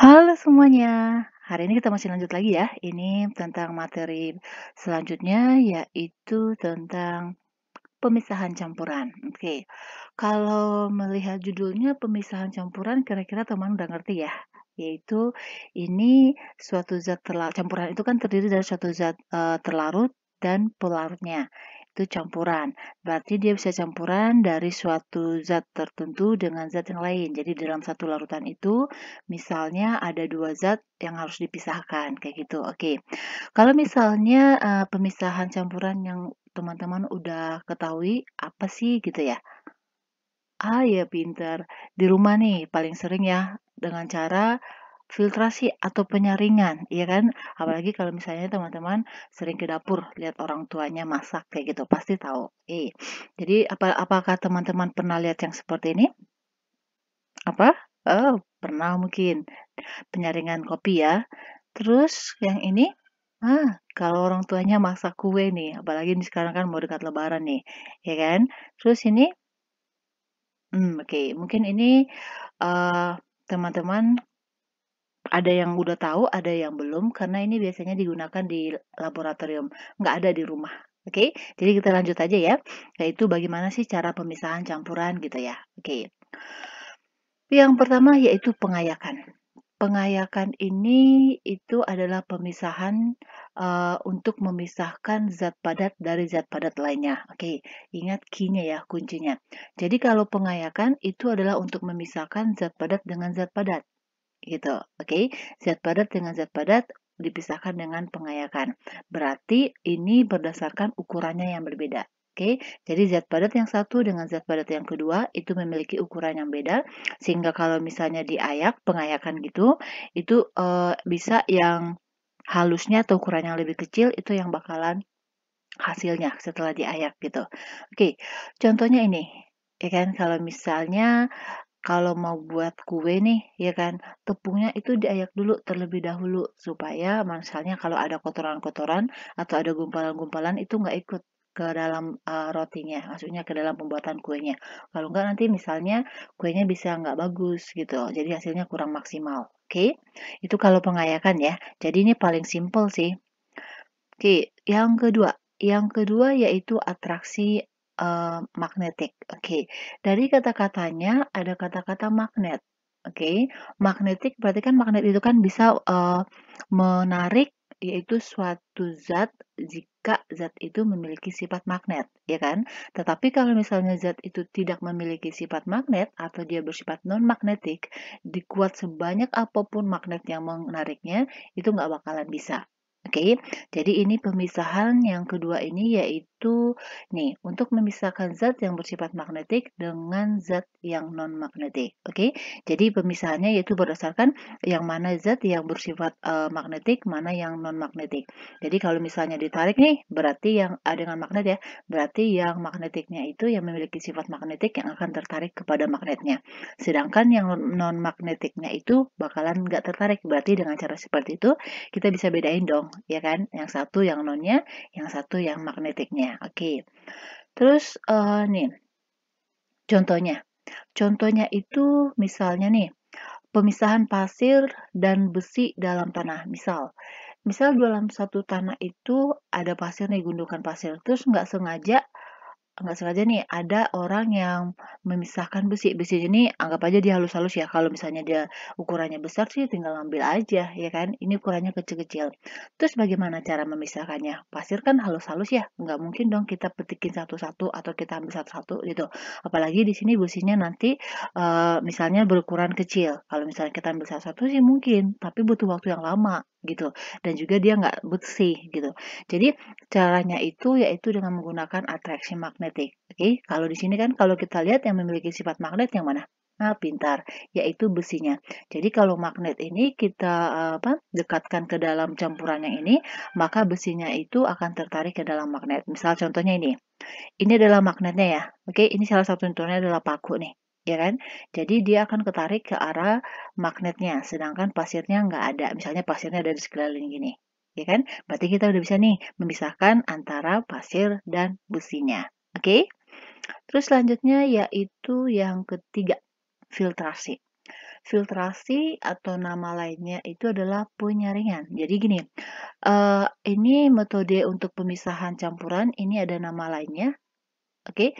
Halo semuanya, hari ini kita masih lanjut lagi ya. Ini tentang materi selanjutnya, yaitu tentang pemisahan campuran. Oke, okay. kalau melihat judulnya pemisahan campuran, kira-kira teman udah ngerti ya. Yaitu ini suatu zat terlarut, campuran itu kan terdiri dari suatu zat uh, terlarut dan pelarutnya itu campuran. Berarti dia bisa campuran dari suatu zat tertentu dengan zat yang lain. Jadi dalam satu larutan itu misalnya ada dua zat yang harus dipisahkan kayak gitu. Oke. Kalau misalnya uh, pemisahan campuran yang teman-teman udah ketahui apa sih gitu ya? Ah ya pinter. Di rumah nih paling sering ya dengan cara filtrasi atau penyaringan, ya kan? Apalagi kalau misalnya teman-teman sering ke dapur lihat orang tuanya masak kayak gitu, pasti tahu. Eh, jadi apa apakah teman-teman pernah lihat yang seperti ini? Apa? Oh, pernah mungkin penyaringan kopi ya. Terus yang ini, ah, kalau orang tuanya masak kue nih, apalagi ini sekarang kan mau dekat Lebaran nih, ya kan? Terus ini, hmm, oke, okay. mungkin ini. teman eh, teman-teman ada yang udah tahu, ada yang belum karena ini biasanya digunakan di laboratorium, nggak ada di rumah. Oke, jadi kita lanjut aja ya, yaitu bagaimana sih cara pemisahan campuran gitu ya. Oke, yang pertama yaitu pengayakan. Pengayakan ini itu adalah pemisahan uh, untuk memisahkan zat padat dari zat padat lainnya. Oke, ingat kinya ya kuncinya. Jadi kalau pengayakan itu adalah untuk memisahkan zat padat dengan zat padat gitu. Oke, okay? zat padat dengan zat padat dipisahkan dengan pengayakan. Berarti ini berdasarkan ukurannya yang berbeda. Oke, okay? jadi zat padat yang satu dengan zat padat yang kedua itu memiliki ukuran yang beda, sehingga kalau misalnya diayak, pengayakan gitu, itu uh, bisa yang halusnya atau ukuran yang lebih kecil itu yang bakalan hasilnya setelah diayak gitu. Oke, okay. contohnya ini, ya kan kalau misalnya kalau mau buat kue nih, ya kan, tepungnya itu diayak dulu terlebih dahulu supaya misalnya kalau ada kotoran-kotoran atau ada gumpalan-gumpalan itu nggak ikut ke dalam uh, rotinya, maksudnya ke dalam pembuatan kuenya. Kalau nggak nanti misalnya kuenya bisa nggak bagus gitu, jadi hasilnya kurang maksimal. Oke, okay? itu kalau pengayakan ya. Jadi ini paling simple sih. Oke, okay. yang kedua, yang kedua yaitu atraksi uh, magnetik. Oke, okay. dari kata-katanya ada kata-kata magnet. Oke, okay. magnetik berarti kan magnet itu kan bisa uh, menarik yaitu suatu zat jika zat itu memiliki sifat magnet, ya kan? Tetapi kalau misalnya zat itu tidak memiliki sifat magnet atau dia bersifat non-magnetik, dikuat sebanyak apapun magnet yang menariknya, itu nggak bakalan bisa. Oke, jadi ini pemisahan yang kedua ini yaitu nih untuk memisahkan zat yang bersifat magnetik dengan zat yang non magnetik. Oke, jadi pemisahannya yaitu berdasarkan yang mana zat yang bersifat uh, magnetik, mana yang non magnetik. Jadi kalau misalnya ditarik nih, berarti yang uh, dengan magnet ya, berarti yang magnetiknya itu yang memiliki sifat magnetik yang akan tertarik kepada magnetnya. Sedangkan yang non magnetiknya itu bakalan nggak tertarik. Berarti dengan cara seperti itu kita bisa bedain dong ya kan? Yang satu yang nonnya, yang satu yang magnetiknya. Oke. Terus uh, nih, contohnya, contohnya itu misalnya nih pemisahan pasir dan besi dalam tanah. Misal, misal dalam satu tanah itu ada pasir nih gundukan pasir, terus nggak sengaja nggak sengaja nih ada orang yang memisahkan besi. Besi ini anggap aja dia halus-halus ya. Kalau misalnya dia ukurannya besar sih tinggal ambil aja ya kan. Ini ukurannya kecil-kecil. Terus bagaimana cara memisahkannya? Pasir kan halus-halus ya. Nggak mungkin dong kita petikin satu-satu atau kita ambil satu-satu gitu. Apalagi di sini besinya nanti uh, misalnya berukuran kecil. Kalau misalnya kita ambil satu-satu sih mungkin, tapi butuh waktu yang lama gitu dan juga dia nggak bersih gitu jadi caranya itu yaitu dengan menggunakan atraksi magnetik oke okay? kalau di sini kan kalau kita lihat yang memiliki sifat magnet yang mana nah pintar yaitu besinya jadi kalau magnet ini kita eh, apa dekatkan ke dalam campuran yang ini maka besinya itu akan tertarik ke dalam magnet misal contohnya ini ini adalah magnetnya ya oke okay? ini salah satu contohnya adalah paku nih ya kan? Jadi dia akan ketarik ke arah magnetnya, sedangkan pasirnya nggak ada. Misalnya pasirnya ada di sekeliling gini, ya kan? Berarti kita udah bisa nih memisahkan antara pasir dan businya, oke? Okay? Terus selanjutnya yaitu yang ketiga, filtrasi. Filtrasi atau nama lainnya itu adalah penyaringan. Jadi gini, eh, ini metode untuk pemisahan campuran, ini ada nama lainnya, Oke,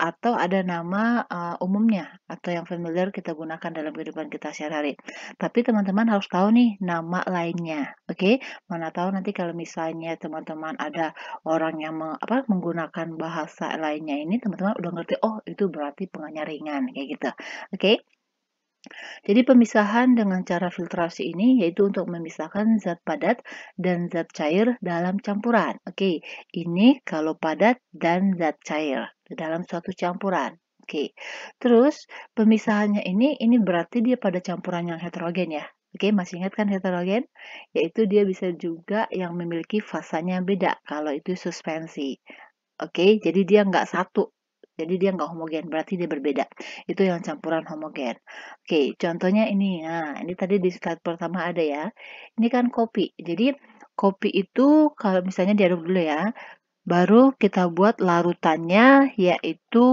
atau ada nama uh, umumnya atau yang familiar kita gunakan dalam kehidupan kita sehari-hari. Tapi teman-teman harus tahu nih nama lainnya. Oke, okay? mana tahu nanti kalau misalnya teman-teman ada orang yang meng, apa, menggunakan bahasa lainnya ini teman-teman udah ngerti oh itu berarti penganyaringan kayak gitu. Oke. Okay? Jadi pemisahan dengan cara filtrasi ini yaitu untuk memisahkan zat padat dan zat cair dalam campuran. Oke, ini kalau padat dan zat cair dalam suatu campuran. Oke. Terus pemisahannya ini ini berarti dia pada campuran yang heterogen ya. Oke, masih ingat kan heterogen? Yaitu dia bisa juga yang memiliki fasanya beda kalau itu suspensi. Oke, jadi dia nggak satu jadi dia nggak homogen, berarti dia berbeda. Itu yang campuran homogen. Oke, contohnya ini. Nah, ini tadi di slide pertama ada ya. Ini kan kopi. Jadi kopi itu kalau misalnya diaduk dulu ya, baru kita buat larutannya yaitu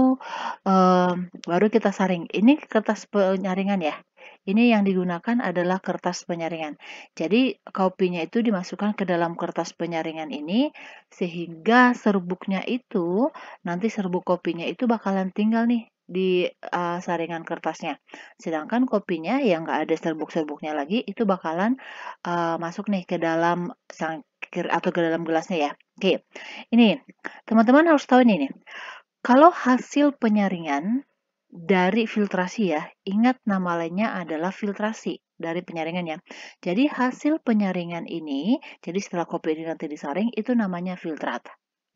um, baru kita saring. Ini kertas penyaringan ya. Ini yang digunakan adalah kertas penyaringan. Jadi kopinya itu dimasukkan ke dalam kertas penyaringan ini sehingga serbuknya itu nanti serbuk kopinya itu bakalan tinggal nih di uh, saringan kertasnya. Sedangkan kopinya yang nggak ada serbuk-serbuknya lagi itu bakalan uh, masuk nih ke dalam sangkir atau ke dalam gelasnya ya. Oke, ini teman-teman harus tahu ini nih. Kalau hasil penyaringan dari filtrasi ya. Ingat nama lainnya adalah filtrasi dari penyaringan ya. Jadi hasil penyaringan ini, jadi setelah kopi ini nanti disaring itu namanya filtrat.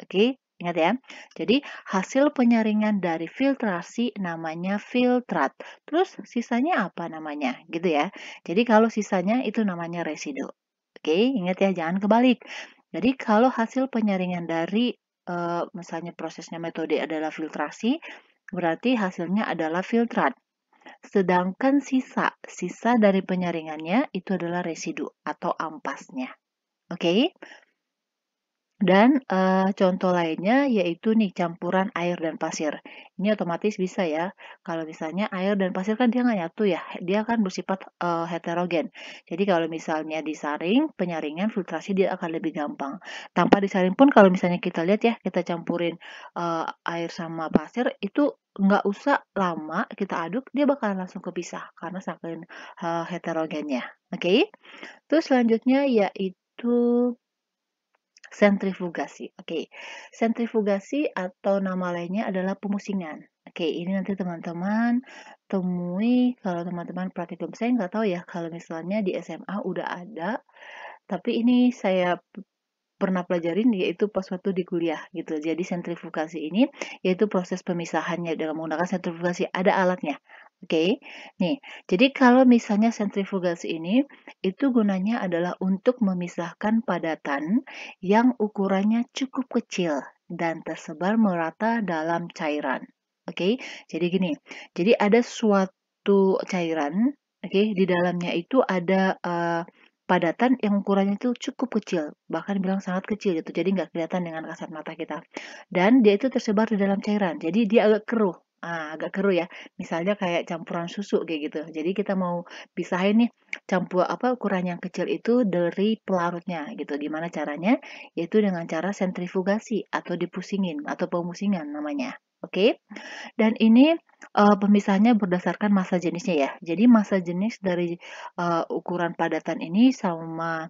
Oke, ingat ya. Jadi hasil penyaringan dari filtrasi namanya filtrat. Terus sisanya apa namanya? Gitu ya. Jadi kalau sisanya itu namanya residu. Oke, ingat ya jangan kebalik. Jadi kalau hasil penyaringan dari uh, misalnya prosesnya metode adalah filtrasi, berarti hasilnya adalah filtrat. Sedangkan sisa, sisa dari penyaringannya itu adalah residu atau ampasnya. Oke? Okay? Dan e, contoh lainnya yaitu nih campuran air dan pasir. Ini otomatis bisa ya. Kalau misalnya air dan pasir kan dia nggak nyatu ya. Dia kan bersifat e, heterogen. Jadi kalau misalnya disaring, penyaringan filtrasi dia akan lebih gampang. Tanpa disaring pun kalau misalnya kita lihat ya, kita campurin e, air sama pasir itu nggak usah lama kita aduk, dia bakalan langsung kepisah karena saking uh, heterogennya. Oke. Okay? Terus selanjutnya yaitu sentrifugasi. Oke. Okay. Sentrifugasi atau nama lainnya adalah pemusingan. Oke, okay, ini nanti teman-teman temui kalau teman-teman praktikum saya nggak tahu ya kalau misalnya di SMA udah ada tapi ini saya pernah pelajarin yaitu pas waktu di kuliah gitu. Jadi sentrifugasi ini yaitu proses pemisahannya dalam menggunakan sentrifugasi ada alatnya. Oke. Okay? Nih, jadi kalau misalnya sentrifugasi ini itu gunanya adalah untuk memisahkan padatan yang ukurannya cukup kecil dan tersebar merata dalam cairan. Oke. Okay? Jadi gini. Jadi ada suatu cairan, oke, okay? di dalamnya itu ada uh, padatan yang ukurannya itu cukup kecil, bahkan bilang sangat kecil itu, jadi nggak kelihatan dengan kasat mata kita. Dan dia itu tersebar di dalam cairan, jadi dia agak keruh, ah, agak keruh ya. Misalnya kayak campuran susu kayak gitu. Jadi kita mau pisahin nih campur apa ukuran yang kecil itu dari pelarutnya gitu. Gimana caranya? Yaitu dengan cara sentrifugasi atau dipusingin atau pemusingan namanya. Oke. Dan ini uh, eh, pemisahnya berdasarkan masa jenisnya ya. Jadi masa jenis dari uh, ukuran padatan ini sama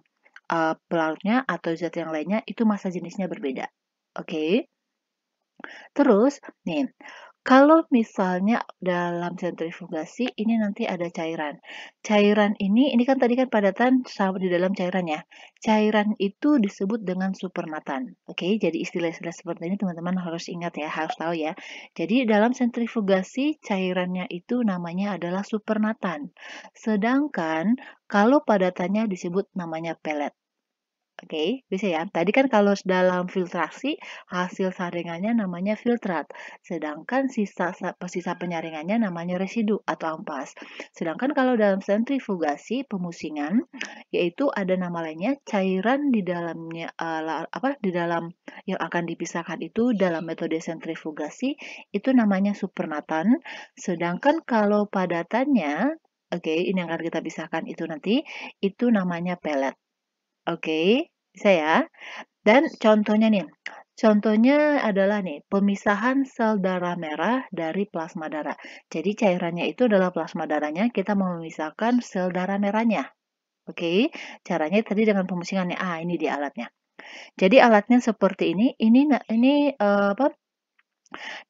uh, pelarutnya atau zat yang lainnya itu masa jenisnya berbeda. Oke. Okay? Terus nih kalau misalnya dalam sentrifugasi ini nanti ada cairan. Cairan ini ini kan tadi kan padatan di dalam cairannya. Cairan itu disebut dengan supernatan. Oke, jadi istilah-istilah seperti ini teman-teman harus ingat ya, harus tahu ya. Jadi dalam sentrifugasi cairannya itu namanya adalah supernatan. Sedangkan kalau padatannya disebut namanya pelet. Oke, okay, bisa ya. Tadi kan kalau dalam filtrasi, hasil saringannya namanya filtrat. Sedangkan sisa, sisa penyaringannya namanya residu atau ampas. Sedangkan kalau dalam sentrifugasi, pemusingan, yaitu ada nama lainnya cairan di dalamnya, uh, apa, di dalam yang akan dipisahkan itu dalam metode sentrifugasi, itu namanya supernatan. Sedangkan kalau padatannya, oke, okay, ini yang akan kita pisahkan itu nanti, itu namanya pelet. Oke, bisa ya. Dan contohnya nih, contohnya adalah nih, pemisahan sel darah merah dari plasma darah. Jadi cairannya itu adalah plasma darahnya, kita mau memisahkan sel darah merahnya. Oke, caranya tadi dengan pemusingannya. Ah, ini di alatnya. Jadi alatnya seperti ini, ini ini uh, apa?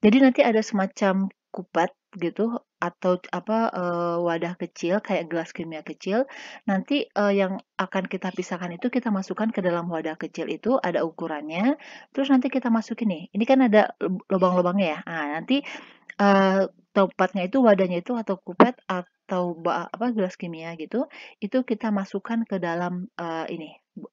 Jadi nanti ada semacam kupat gitu atau apa e, wadah kecil kayak gelas kimia kecil nanti e, yang akan kita pisahkan itu kita masukkan ke dalam wadah kecil itu ada ukurannya terus nanti kita masukin nih ini kan ada lubang-lubangnya ya nah, nanti e, eh, tempatnya itu wadahnya itu atau kupat atau apa gelas kimia gitu itu kita masukkan ke dalam e, ini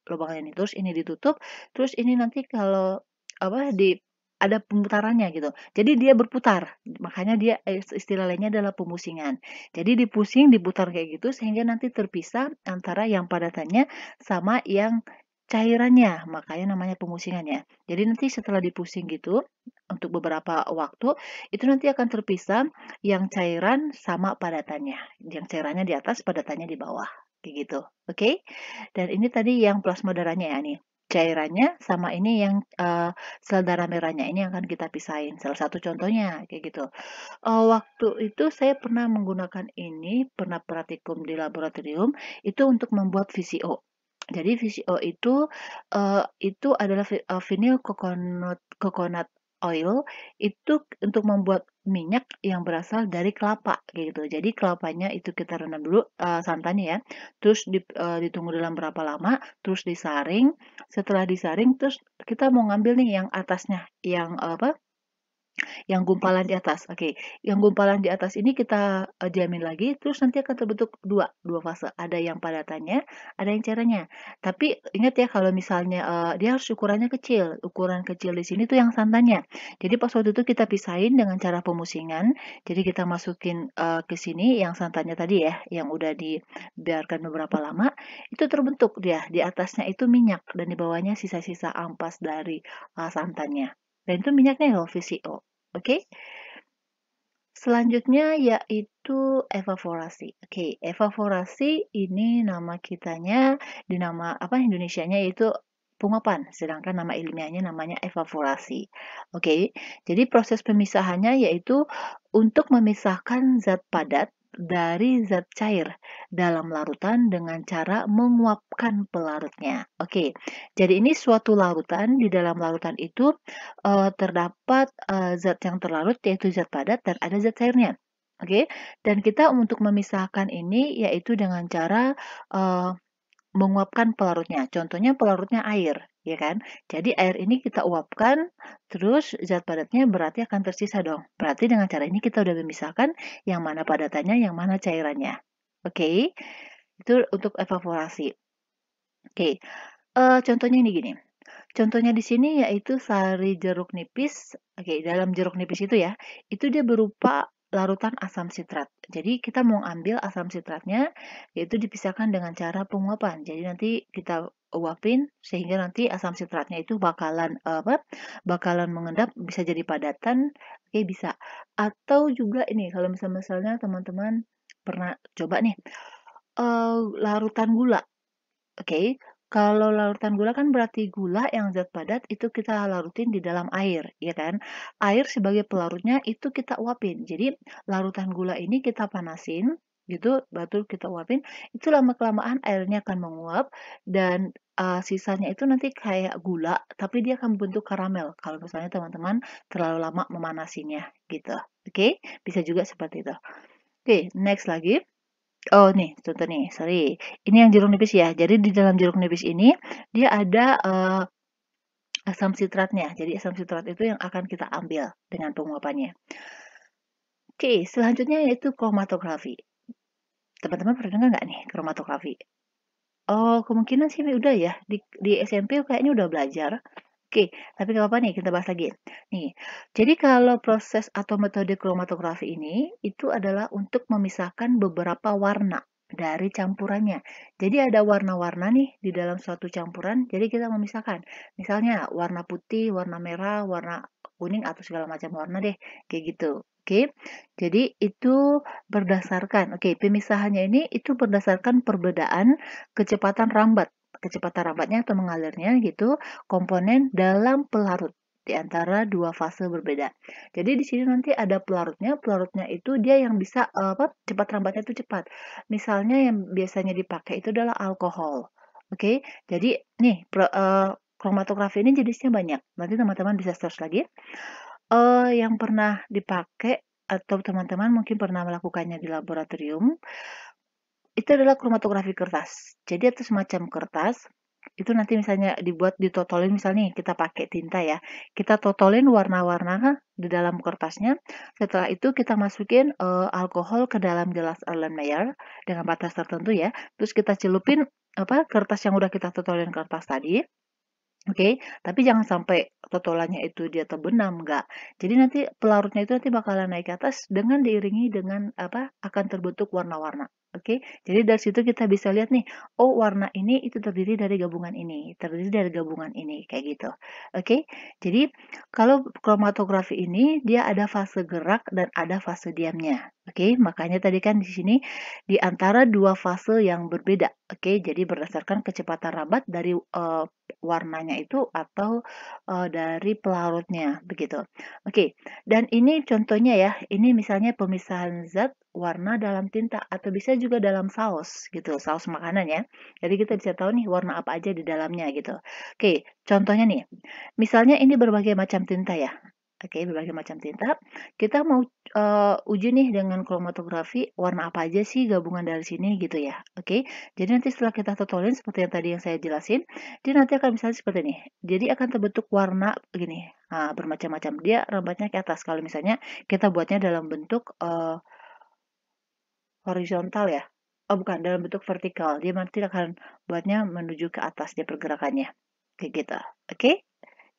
lubangnya ini terus ini ditutup terus ini nanti kalau apa di ada pemutarannya gitu. Jadi dia berputar. Makanya dia eh, istilah lainnya adalah pemusingan. Jadi dipusing, diputar kayak gitu sehingga nanti terpisah antara yang padatannya sama yang cairannya, makanya namanya pemusingannya. Jadi nanti setelah dipusing gitu untuk beberapa waktu, itu nanti akan terpisah yang cairan sama padatannya. Yang cairannya di atas, padatannya di bawah. Kayak gitu. Oke. Okay? Dan ini tadi yang plasma darahnya ya nih cairannya sama ini yang uh, sel darah merahnya ini akan kita pisahin salah satu contohnya kayak gitu uh, waktu itu saya pernah menggunakan ini pernah praktikum di laboratorium itu untuk membuat VCO jadi VCO itu uh, itu adalah vinyl coconut coconut oil itu untuk membuat minyak yang berasal dari kelapa gitu. Jadi kelapanya itu kita rendam dulu uh, santannya ya. Terus di, uh, ditunggu dalam berapa lama, terus disaring. Setelah disaring terus kita mau ngambil nih yang atasnya yang uh, apa? yang gumpalan di atas. Oke, okay. yang gumpalan di atas ini kita uh, jamin lagi, terus nanti akan terbentuk dua, dua fase. Ada yang padatannya, ada yang cairannya. Tapi ingat ya kalau misalnya uh, dia harus ukurannya kecil. Ukuran kecil di sini tuh yang santannya. Jadi pas waktu itu kita pisahin dengan cara pemusingan. Jadi kita masukin uh, ke sini yang santannya tadi ya, yang udah dibiarkan beberapa lama, itu terbentuk dia. Di atasnya itu minyak dan di bawahnya sisa-sisa ampas dari uh, santannya. Dan itu minyaknya loh ya, VCO. Oke? Okay? Selanjutnya yaitu evaporasi. Oke, okay, evaporasi ini nama kitanya di nama apa Indonesianya yaitu penguapan, sedangkan nama ilmiahnya namanya evaporasi. Oke, okay, jadi proses pemisahannya yaitu untuk memisahkan zat padat dari zat cair dalam larutan dengan cara menguapkan pelarutnya. Oke, jadi ini suatu larutan di dalam larutan itu uh, terdapat uh, zat yang terlarut yaitu zat padat dan ada zat cairnya. Oke, dan kita untuk memisahkan ini yaitu dengan cara uh, menguapkan pelarutnya. Contohnya pelarutnya air ya kan? Jadi air ini kita uapkan, terus zat padatnya berarti akan tersisa dong. Berarti dengan cara ini kita udah memisahkan yang mana padatannya, yang mana cairannya. Oke, okay? itu untuk evaporasi. Oke, okay. uh, eh, contohnya ini gini. Contohnya di sini yaitu sari jeruk nipis. Oke, okay, dalam jeruk nipis itu ya, itu dia berupa larutan asam sitrat. Jadi kita mau ambil asam sitratnya yaitu dipisahkan dengan cara penguapan. Jadi nanti kita uapin sehingga nanti asam sitratnya itu bakalan eh, apa? bakalan mengendap bisa jadi padatan, oke bisa. Atau juga ini kalau misalnya misalnya teman-teman pernah coba nih uh, larutan gula. Oke, okay? Kalau larutan gula kan berarti gula yang zat padat itu kita larutin di dalam air, ya kan? Air sebagai pelarutnya itu kita uapin. Jadi larutan gula ini kita panasin, gitu, batu kita uapin. Itu lama kelamaan airnya akan menguap dan uh, sisanya itu nanti kayak gula, tapi dia akan bentuk karamel. Kalau misalnya teman-teman terlalu lama memanasinya, gitu. Oke, okay? bisa juga seperti itu. Oke, okay, next lagi. Oh nih, contoh nih, sorry. Ini yang jeruk nipis ya. Jadi di dalam jeruk nipis ini dia ada uh, asam sitratnya. Jadi asam sitrat itu yang akan kita ambil dengan penguapannya. Oke, selanjutnya yaitu kromatografi. Teman-teman pernah dengar nggak nih kromatografi? Oh, kemungkinan sih udah ya. Di, di SMP kayaknya udah belajar Oke, tapi nggak apa nih, kita bahas lagi. Nih, jadi kalau proses atau metode kromatografi ini, itu adalah untuk memisahkan beberapa warna dari campurannya. Jadi ada warna-warna nih di dalam suatu campuran, jadi kita memisahkan. Misalnya warna putih, warna merah, warna kuning, atau segala macam warna deh, kayak gitu. Oke, jadi itu berdasarkan, oke, pemisahannya ini itu berdasarkan perbedaan kecepatan rambat kecepatan rambatnya atau mengalirnya gitu komponen dalam pelarut di antara dua fase berbeda. Jadi di sini nanti ada pelarutnya, pelarutnya itu dia yang bisa eh, apa cepat rambatnya itu cepat. Misalnya yang biasanya dipakai itu adalah alkohol. Oke, okay? jadi nih pro, uh, kromatografi ini jenisnya banyak. Nanti teman-teman bisa search lagi. Uh, yang pernah dipakai atau teman-teman mungkin pernah melakukannya di laboratorium itu adalah kromatografi kertas. Jadi atau semacam kertas itu nanti misalnya dibuat ditotolin misalnya kita pakai tinta ya kita totolin warna-warna di dalam kertasnya setelah itu kita masukin uh, alkohol ke dalam gelas Erlenmeyer dengan batas tertentu ya terus kita celupin apa kertas yang udah kita totolin kertas tadi Oke, okay? tapi jangan sampai totolannya itu dia terbenam, enggak. Jadi nanti pelarutnya itu nanti bakalan naik ke atas dengan diiringi dengan apa akan terbentuk warna-warna. Oke, jadi dari situ kita bisa lihat nih, oh warna ini itu terdiri dari gabungan ini, terdiri dari gabungan ini, kayak gitu. Oke, jadi kalau kromatografi ini dia ada fase gerak dan ada fase diamnya. Oke, makanya tadi kan di sini di antara dua fase yang berbeda. Oke, jadi berdasarkan kecepatan rabat dari uh, warnanya itu atau uh, dari pelarutnya begitu. Oke, dan ini contohnya ya, ini misalnya pemisahan zat warna dalam tinta atau bisa juga dalam saus gitu, saus makanan ya. Jadi kita bisa tahu nih warna apa aja di dalamnya gitu. Oke, contohnya nih. Misalnya ini berbagai macam tinta ya. Oke, berbagai macam tinta. Kita mau uh, uji nih dengan kromatografi warna apa aja sih gabungan dari sini gitu ya. Oke. Jadi nanti setelah kita totalin seperti yang tadi yang saya jelasin, dia nanti akan misalnya seperti ini. Jadi akan terbentuk warna begini. Nah, bermacam-macam. Dia rambatnya ke atas kalau misalnya kita buatnya dalam bentuk uh, horizontal ya oh bukan dalam bentuk vertikal dia nanti akan buatnya menuju ke atas dia pergerakannya kayak gitu oke okay?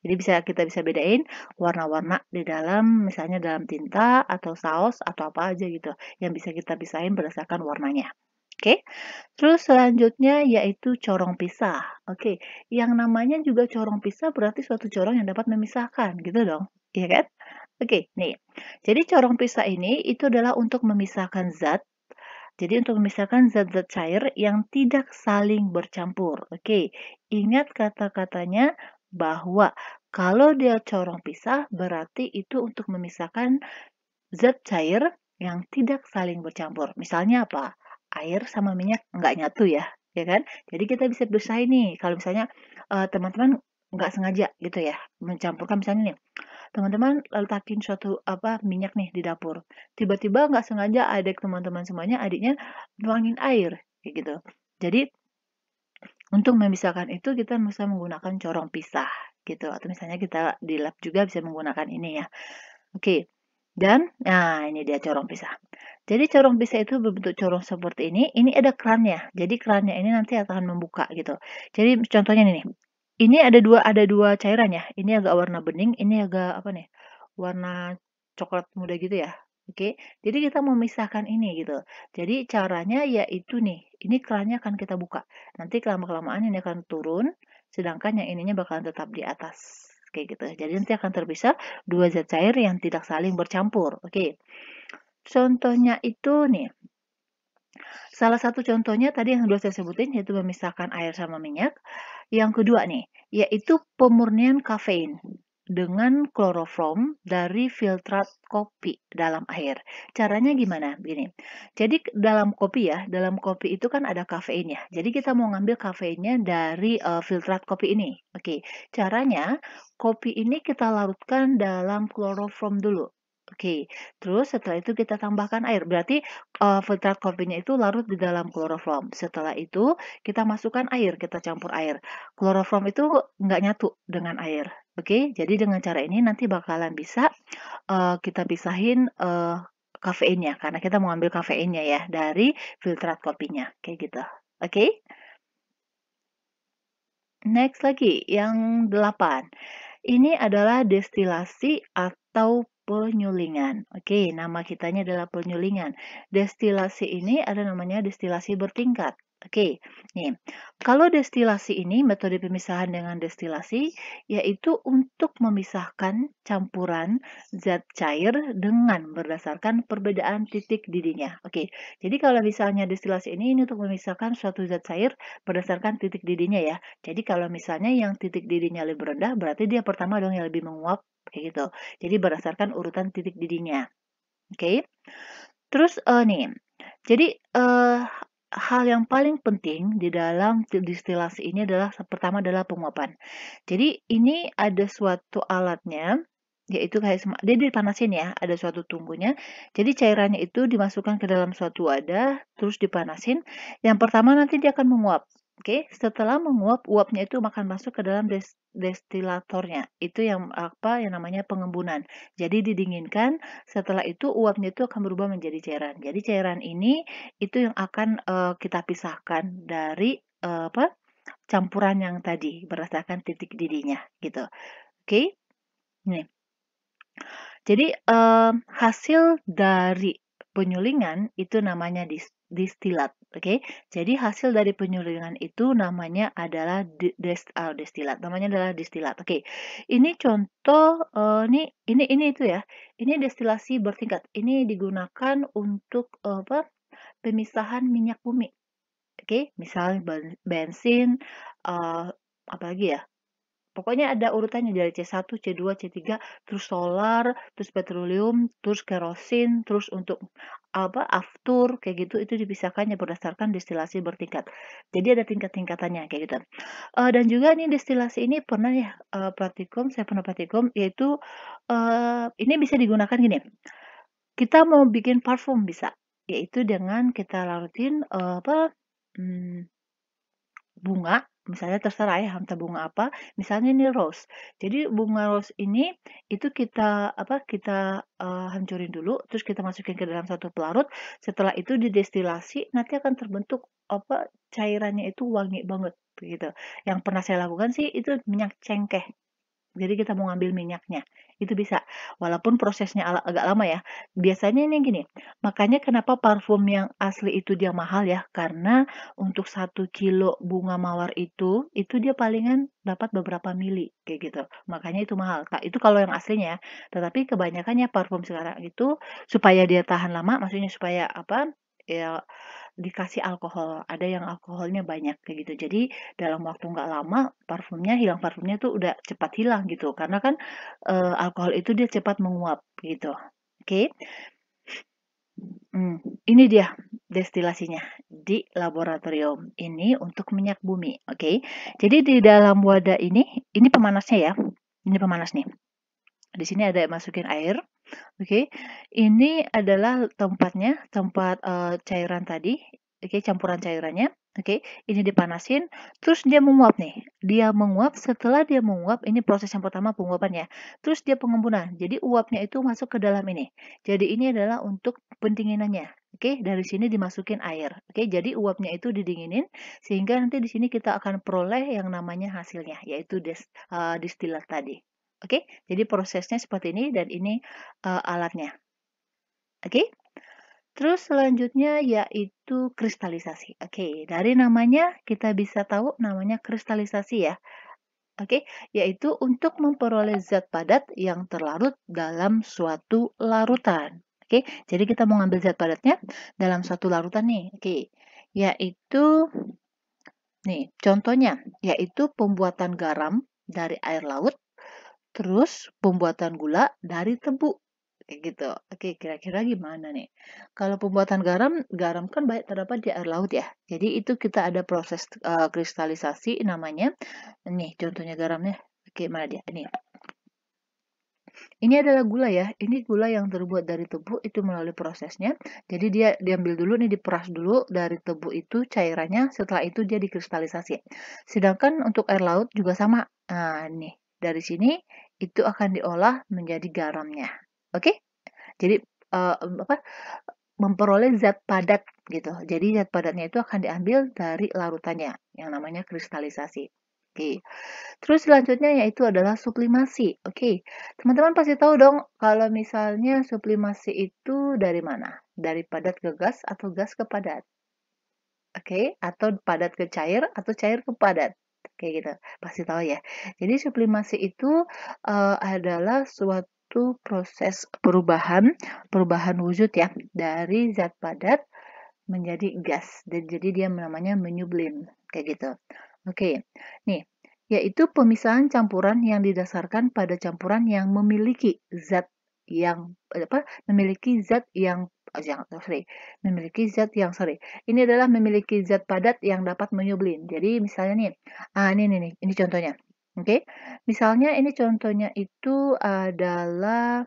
jadi bisa kita bisa bedain warna-warna di dalam misalnya dalam tinta atau saus atau apa aja gitu yang bisa kita pisahin berdasarkan warnanya Oke, okay? terus selanjutnya yaitu corong pisah. Oke, okay. yang namanya juga corong pisah berarti suatu corong yang dapat memisahkan, gitu dong, iya kan? Oke, okay, nih. Jadi corong pisah ini itu adalah untuk memisahkan zat jadi untuk memisahkan zat-zat cair yang tidak saling bercampur. Oke, ingat kata-katanya bahwa kalau dia corong pisah berarti itu untuk memisahkan zat cair yang tidak saling bercampur. Misalnya apa? Air sama minyak nggak nyatu ya, ya kan? Jadi kita bisa berusaha ini. Kalau misalnya eh, teman-teman uh, nggak sengaja gitu ya mencampurkan misalnya nih teman-teman letakin suatu apa minyak nih di dapur tiba-tiba nggak sengaja adik teman-teman semuanya adiknya nuangin air kayak gitu jadi untuk memisahkan itu kita bisa menggunakan corong pisah gitu atau misalnya kita di lab juga bisa menggunakan ini ya oke dan nah ini dia corong pisah jadi corong pisah itu berbentuk corong seperti ini. Ini ada kerannya. Jadi kerannya ini nanti akan membuka gitu. Jadi contohnya ini nih. Ini ada dua ada dua cairan ya. Ini agak warna bening, ini agak apa nih? Warna coklat muda gitu ya. Oke, jadi kita memisahkan ini gitu. Jadi caranya yaitu nih, ini kerannya akan kita buka. Nanti kelama-kelamaan ini akan turun, sedangkan yang ininya bakalan tetap di atas. Oke gitu. Jadi nanti akan terpisah dua zat cair yang tidak saling bercampur. Oke. Contohnya itu nih. Salah satu contohnya tadi yang sudah saya sebutin yaitu memisahkan air sama minyak. Yang kedua nih, yaitu pemurnian kafein dengan kloroform dari filtrat kopi dalam air. Caranya gimana? Begini. Jadi dalam kopi ya, dalam kopi itu kan ada kafeinnya. Jadi kita mau ngambil kafeinnya dari uh, filtrat kopi ini. Oke. Caranya kopi ini kita larutkan dalam kloroform dulu. Oke, terus setelah itu kita tambahkan air. Berarti uh, filtrat kopinya itu larut di dalam kloroform. Setelah itu kita masukkan air, kita campur air. Kloroform itu nggak nyatu dengan air. Oke, jadi dengan cara ini nanti bakalan bisa uh, kita pisahin uh, kafeinnya karena kita mau ambil kafeinnya ya dari filtrat kopinya kayak gitu. Oke. Next lagi yang delapan. Ini adalah destilasi atau penyulingan. Oke, nama kitanya adalah penyulingan. Destilasi ini ada namanya destilasi bertingkat. Oke, nih. Kalau destilasi ini metode pemisahan dengan destilasi yaitu untuk memisahkan campuran zat cair dengan berdasarkan perbedaan titik didihnya. Oke. Jadi kalau misalnya destilasi ini ini untuk memisahkan suatu zat cair berdasarkan titik didihnya ya. Jadi kalau misalnya yang titik didihnya lebih rendah berarti dia pertama dong yang lebih menguap kayak gitu. Jadi berdasarkan urutan titik didihnya. Oke. Terus uh, nih. Jadi uh, hal yang paling penting di dalam distilasi ini adalah pertama adalah penguapan. Jadi ini ada suatu alatnya yaitu kayak dia dipanasin ya, ada suatu tunggunya. Jadi cairannya itu dimasukkan ke dalam suatu wadah, terus dipanasin. Yang pertama nanti dia akan menguap. Oke, okay? setelah menguap, uapnya itu akan masuk ke dalam des destilatornya. Itu yang apa yang namanya pengembunan. Jadi didinginkan, setelah itu uapnya itu akan berubah menjadi cairan. Jadi cairan ini itu yang akan uh, kita pisahkan dari uh, apa? campuran yang tadi berdasarkan titik didihnya gitu. Oke. Okay? Nih. Jadi uh, hasil dari penyulingan itu namanya distil distilat. Oke, okay? jadi hasil dari penyulingan itu namanya adalah dest, ah, destilat. Namanya adalah distilat, Oke, okay. ini contoh uh, ini ini ini itu ya. Ini destilasi bertingkat. Ini digunakan untuk uh, apa? Pemisahan minyak bumi. Oke, okay? misalnya bensin, uh, eh, lagi ya? Pokoknya ada urutannya dari C1, C2, C3, terus solar, terus petroleum, terus kerosin, terus untuk apa aftur kayak gitu itu dipisahkannya berdasarkan destilasi bertingkat. Jadi ada tingkat-tingkatannya kayak gitu. Uh, dan juga ini destilasi ini pernah ya uh, praktikum saya pernah praktikum yaitu uh, ini bisa digunakan gini. Kita mau bikin parfum bisa yaitu dengan kita larutin uh, apa hmm, bunga Misalnya terserah ya hamta bunga apa, misalnya ini rose. Jadi bunga rose ini itu kita apa kita uh, hancurin dulu, terus kita masukin ke dalam satu pelarut. Setelah itu didestilasi, nanti akan terbentuk apa cairannya itu wangi banget gitu. Yang pernah saya lakukan sih itu minyak cengkeh jadi kita mau ngambil minyaknya, itu bisa. Walaupun prosesnya agak lama ya. Biasanya ini gini, makanya kenapa parfum yang asli itu dia mahal ya? Karena untuk satu kilo bunga mawar itu, itu dia palingan dapat beberapa mili kayak gitu. Makanya itu mahal. Itu kalau yang aslinya. Ya. Tetapi kebanyakannya parfum sekarang itu supaya dia tahan lama, maksudnya supaya apa? ya dikasih alkohol ada yang alkoholnya banyak kayak gitu jadi dalam waktu nggak lama parfumnya hilang parfumnya tuh udah cepat hilang gitu karena kan e, alkohol itu dia cepat menguap gitu oke Hmm, ini dia destilasinya di laboratorium ini untuk minyak bumi. Oke, jadi di dalam wadah ini, ini pemanasnya ya, ini pemanas nih. Di sini ada masukin air, Oke, okay. ini adalah tempatnya, tempat uh, cairan tadi. Oke, okay, campuran cairannya. Oke, okay. ini dipanasin, terus dia menguap nih. Dia menguap, setelah dia menguap, ini proses yang pertama penguapannya, Terus dia pengembunan, jadi uapnya itu masuk ke dalam ini. Jadi ini adalah untuk pendinginannya. Oke, dari sini dimasukin air. Oke, jadi uapnya itu didinginin, sehingga nanti di sini kita akan peroleh yang namanya hasilnya, yaitu des, uh, distilat tadi. Oke, okay? jadi prosesnya seperti ini dan ini uh, alatnya. Oke, okay? terus selanjutnya yaitu kristalisasi. Oke, okay, dari namanya kita bisa tahu namanya kristalisasi ya. Oke, okay? yaitu untuk memperoleh zat padat yang terlarut dalam suatu larutan. Oke, okay? jadi kita mau ngambil zat padatnya dalam suatu larutan nih. Oke, okay? yaitu nih contohnya yaitu pembuatan garam dari air laut Terus pembuatan gula dari tebu kayak gitu. Oke, kira-kira gimana nih? Kalau pembuatan garam, garam kan banyak terdapat di air laut ya. Jadi itu kita ada proses uh, kristalisasi namanya. Nih contohnya garamnya. Oke, mana dia? Ini. Ini adalah gula ya. Ini gula yang terbuat dari tebu itu melalui prosesnya. Jadi dia diambil dulu nih diperas dulu dari tebu itu cairannya. Setelah itu dia dikristalisasi. Sedangkan untuk air laut juga sama. Nah, nih dari sini itu akan diolah menjadi garamnya. Oke? Okay? Jadi uh, apa memperoleh zat padat gitu. Jadi zat padatnya itu akan diambil dari larutannya yang namanya kristalisasi. Oke. Okay. Terus selanjutnya yaitu adalah sublimasi. Oke. Okay. Teman-teman pasti tahu dong kalau misalnya sublimasi itu dari mana? Dari padat ke gas atau gas ke padat. Oke, okay? atau padat ke cair atau cair ke padat kayak gitu pasti tahu ya jadi sublimasi itu uh, adalah suatu proses perubahan perubahan wujud ya dari zat padat menjadi gas dan jadi dia namanya menyublim kayak gitu oke nih yaitu pemisahan campuran yang didasarkan pada campuran yang memiliki zat yang apa memiliki zat yang yang eh, sorry memiliki zat yang sorry ini adalah memiliki zat padat yang dapat menyublin jadi misalnya nih ah ini nih, ini, ini contohnya oke okay? misalnya ini contohnya itu adalah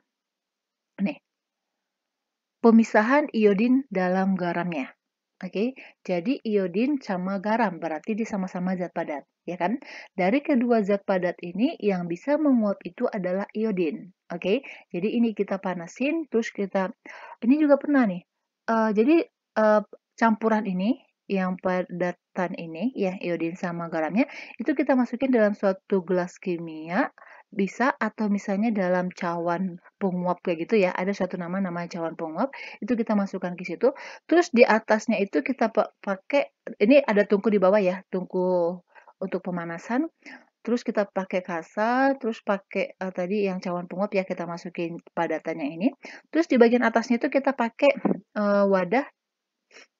nih pemisahan iodin dalam garamnya Oke, okay? jadi iodin sama garam berarti di sama-sama zat padat, ya kan? Dari kedua zat padat ini yang bisa menguap itu adalah iodin. Oke, okay? jadi ini kita panasin, terus kita ini juga pernah nih. Uh, jadi uh, campuran ini yang padatan ini, ya iodin sama garamnya, itu kita masukin dalam suatu gelas kimia bisa atau misalnya dalam cawan penguap kayak gitu ya ada satu nama nama cawan penguap itu kita masukkan ke situ terus di atasnya itu kita pakai ini ada tungku di bawah ya tungku untuk pemanasan terus kita pakai kasa terus pakai uh, tadi yang cawan penguap ya kita masukin padatannya ini terus di bagian atasnya itu kita pakai uh, wadah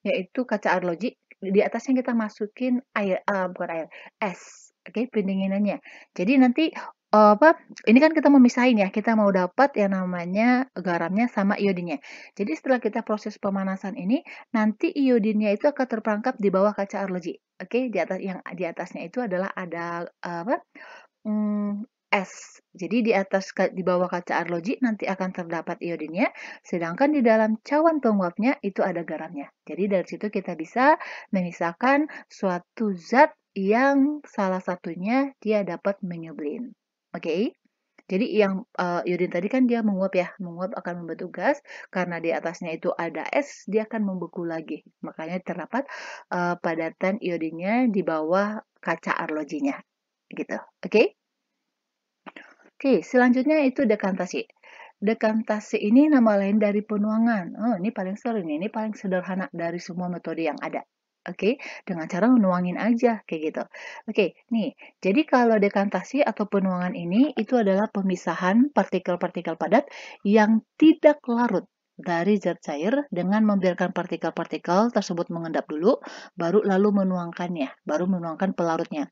yaitu kaca arloji di atasnya kita masukin air uh, bukan air es oke okay, pendinginannya jadi nanti Eh, apa ini kan kita memisahin ya kita mau dapat yang namanya garamnya sama iodinnya jadi setelah kita proses pemanasan ini nanti iodinnya itu akan terperangkap di bawah kaca arloji oke okay? di atas yang di atasnya itu adalah ada eh, apa hmm, es jadi di atas di bawah kaca arloji nanti akan terdapat iodinnya sedangkan di dalam cawan penguapnya itu ada garamnya jadi dari situ kita bisa memisahkan suatu zat yang salah satunya dia dapat menyublim. Oke. Okay? Jadi yang uh, eh, iodin tadi kan dia menguap ya, menguap akan membentuk gas karena di atasnya itu ada es, dia akan membeku lagi. Makanya terdapat uh, eh, padatan iodinnya di bawah kaca arlojinya, gitu. Oke? Okay? Oke, okay, selanjutnya itu dekantasi. Dekantasi ini nama lain dari penuangan. Oh, ini paling sering, ini paling sederhana dari semua metode yang ada. Oke, okay? dengan cara menuangin aja kayak gitu. Oke, okay, nih. Jadi kalau dekantasi atau penuangan ini itu adalah pemisahan partikel-partikel padat yang tidak larut dari zat cair dengan membiarkan partikel-partikel tersebut mengendap dulu, baru lalu menuangkannya, baru menuangkan pelarutnya.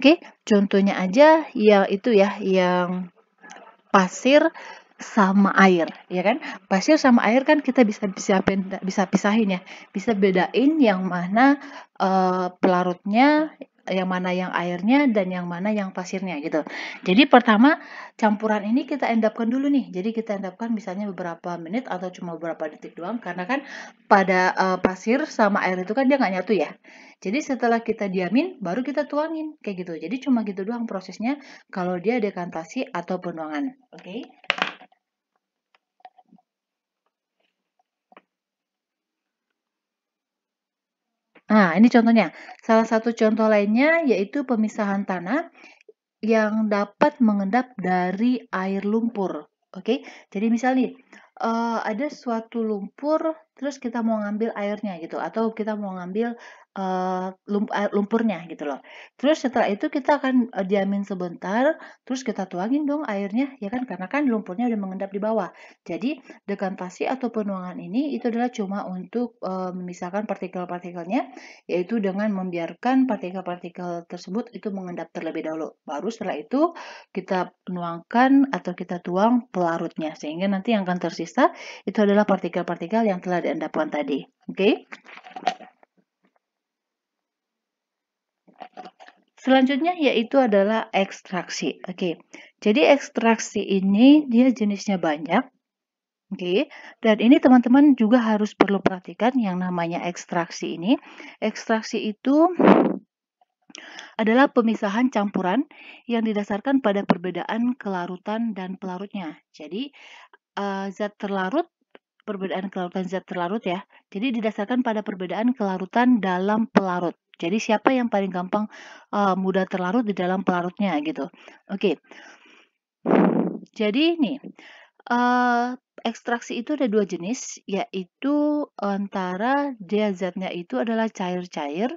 Oke, okay? contohnya aja yang itu ya, yang pasir sama air, ya kan? Pasir sama air kan kita bisa bisa bisa pisahin ya, bisa bedain yang mana e, pelarutnya, yang mana yang airnya dan yang mana yang pasirnya gitu. Jadi pertama campuran ini kita endapkan dulu nih. Jadi kita endapkan misalnya beberapa menit atau cuma beberapa detik doang karena kan pada e, pasir sama air itu kan dia nggak nyatu ya. Jadi setelah kita diamin baru kita tuangin kayak gitu. Jadi cuma gitu doang prosesnya kalau dia dekantasi atau penuangan. Oke. Okay? Nah, ini contohnya. Salah satu contoh lainnya yaitu pemisahan tanah yang dapat mengendap dari air lumpur. Oke, jadi misalnya uh, eh, ada suatu lumpur terus kita mau ngambil airnya gitu atau kita mau ngambil uh, lumpurnya gitu loh. Terus setelah itu kita akan eh, diamin sebentar, terus kita tuangin dong airnya ya kan karena kan lumpurnya udah mengendap di bawah. Jadi dekantasi atau penuangan ini itu adalah cuma untuk uh, memisahkan partikel-partikelnya yaitu dengan membiarkan partikel-partikel tersebut itu mengendap terlebih dahulu. Baru setelah itu kita penuangkan atau kita tuang pelarutnya sehingga nanti yang akan tersisa itu adalah partikel-partikel yang telah dan dapuan tadi. Oke. Okay? Selanjutnya yaitu adalah ekstraksi. Oke. Okay. Jadi ekstraksi ini dia jenisnya banyak. Oke. Okay. Dan ini teman-teman juga harus perlu perhatikan yang namanya ekstraksi ini. Ekstraksi itu adalah pemisahan campuran yang didasarkan pada perbedaan kelarutan dan pelarutnya. Jadi eh, zat terlarut perbedaan kelarutan zat terlarut ya. Jadi didasarkan pada perbedaan kelarutan dalam pelarut. Jadi siapa yang paling gampang uh, mudah terlarut di dalam pelarutnya gitu. Oke. Okay. Jadi ini uh, eh, ekstraksi itu ada dua jenis yaitu antara dia zatnya itu adalah cair-cair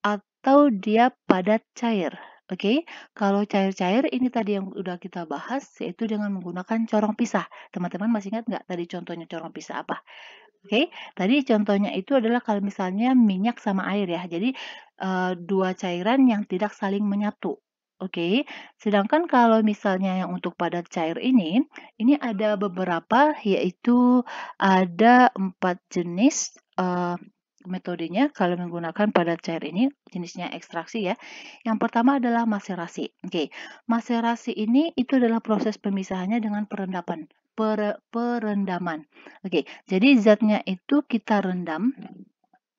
atau dia padat cair. Oke, kalau cair-cair ini tadi yang udah kita bahas yaitu dengan menggunakan corong pisah. Teman-teman masih ingat nggak tadi contohnya corong pisah apa? Oke, tadi contohnya itu adalah kalau misalnya minyak sama air ya. Jadi e, dua cairan yang tidak saling menyatu. Oke, okay. sedangkan kalau misalnya yang untuk padat cair ini, ini ada beberapa, yaitu ada empat jenis uh, metodenya kalau menggunakan padat cair ini jenisnya ekstraksi ya. Yang pertama adalah maserasi. Oke, okay. maserasi ini itu adalah proses pemisahannya dengan perendapan. Per, perendaman. Oke, okay. jadi zatnya itu kita rendam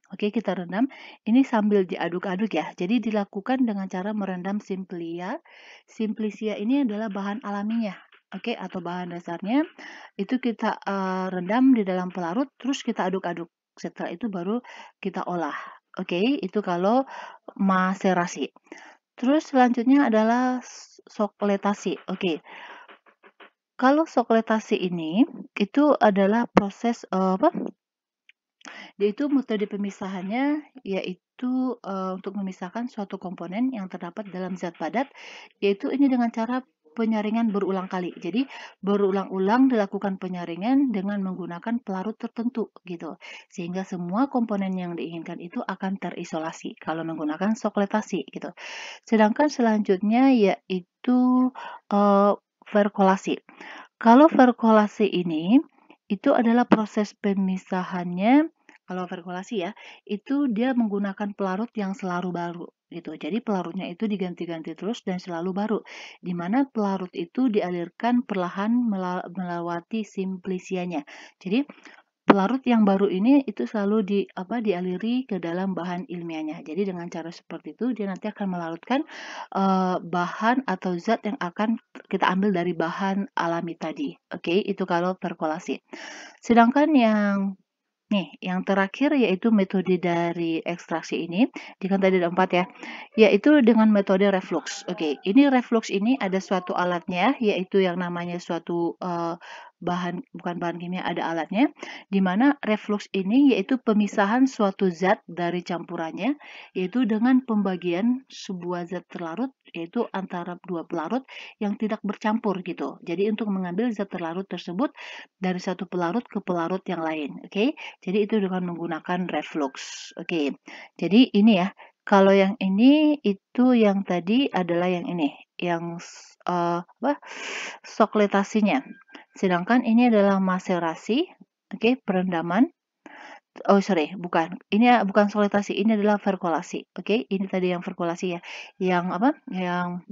Oke, kita rendam. Ini sambil diaduk-aduk ya. Jadi dilakukan dengan cara merendam simplia. Simplicia ini adalah bahan alaminya. Oke, atau bahan dasarnya itu kita uh, rendam di dalam pelarut terus kita aduk-aduk. Setelah itu baru kita olah. Oke, okay? itu kalau maserasi. Terus selanjutnya adalah sokletasi. Oke. Okay. Kalau sokletasi ini itu adalah proses uh, apa? Yaitu metode pemisahannya yaitu uh, untuk memisahkan suatu komponen yang terdapat dalam zat padat yaitu ini dengan cara penyaringan berulang kali. Jadi berulang-ulang dilakukan penyaringan dengan menggunakan pelarut tertentu gitu. Sehingga semua komponen yang diinginkan itu akan terisolasi kalau menggunakan sokletasi gitu. Sedangkan selanjutnya yaitu uh, verkolasi. Kalau verkolasi ini itu adalah proses pemisahannya kalau verkolasi ya, itu dia menggunakan pelarut yang selalu baru gitu. Jadi pelarutnya itu diganti-ganti terus dan selalu baru. Di mana pelarut itu dialirkan perlahan melewati simplisianya. Jadi pelarut yang baru ini itu selalu di apa dialiri ke dalam bahan ilmiahnya. Jadi dengan cara seperti itu dia nanti akan melarutkan uh, bahan atau zat yang akan kita ambil dari bahan alami tadi. Oke, okay? itu kalau perkolasi. Sedangkan yang Nih, yang terakhir yaitu metode dari ekstraksi ini, jika tadi ada empat ya, yaitu dengan metode reflux. Oke, ini reflux ini ada suatu alatnya, yaitu yang namanya suatu uh, bahan, bukan bahan kimia, ada alatnya, di mana reflux ini yaitu pemisahan suatu zat dari campurannya, yaitu dengan pembagian sebuah zat terlarut yaitu antara dua pelarut yang tidak bercampur gitu. Jadi untuk mengambil zat terlarut tersebut dari satu pelarut ke pelarut yang lain, oke? Okay? Jadi itu dengan menggunakan reflux, oke? Okay? Jadi ini ya, kalau yang ini itu yang tadi adalah yang ini, yang uh, apa? Sokletasinya. Sedangkan ini adalah maserasi, oke? Okay? Perendaman oh sorry bukan ini bukan solitasi ini adalah verkolasi oke okay? ini tadi yang verkolasi ya yang apa yang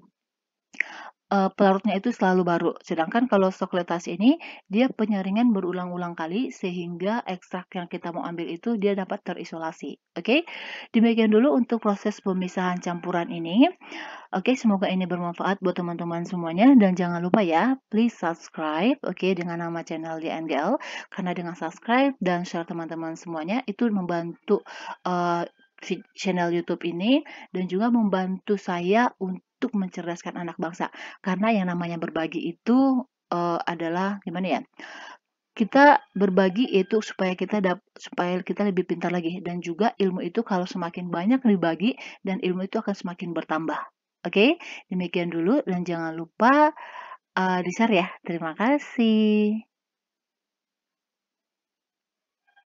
uh, eh, pelarutnya itu selalu baru. Sedangkan kalau sokletas ini dia penyaringan berulang-ulang kali sehingga ekstrak yang kita mau ambil itu dia dapat terisolasi. Oke. Okay? Demikian dulu untuk proses pemisahan campuran ini. Oke, okay, semoga ini bermanfaat buat teman-teman semuanya dan jangan lupa ya, please subscribe oke okay, dengan nama channel DNGL karena dengan subscribe dan share teman-teman semuanya itu membantu uh, channel YouTube ini dan juga membantu saya untuk mencerdaskan anak bangsa karena yang namanya berbagi itu uh, adalah gimana ya kita berbagi itu supaya kita dap, supaya kita lebih pintar lagi dan juga ilmu itu kalau semakin banyak dibagi dan ilmu itu akan semakin bertambah oke okay? demikian dulu dan jangan lupa uh, eh, di share ya terima kasih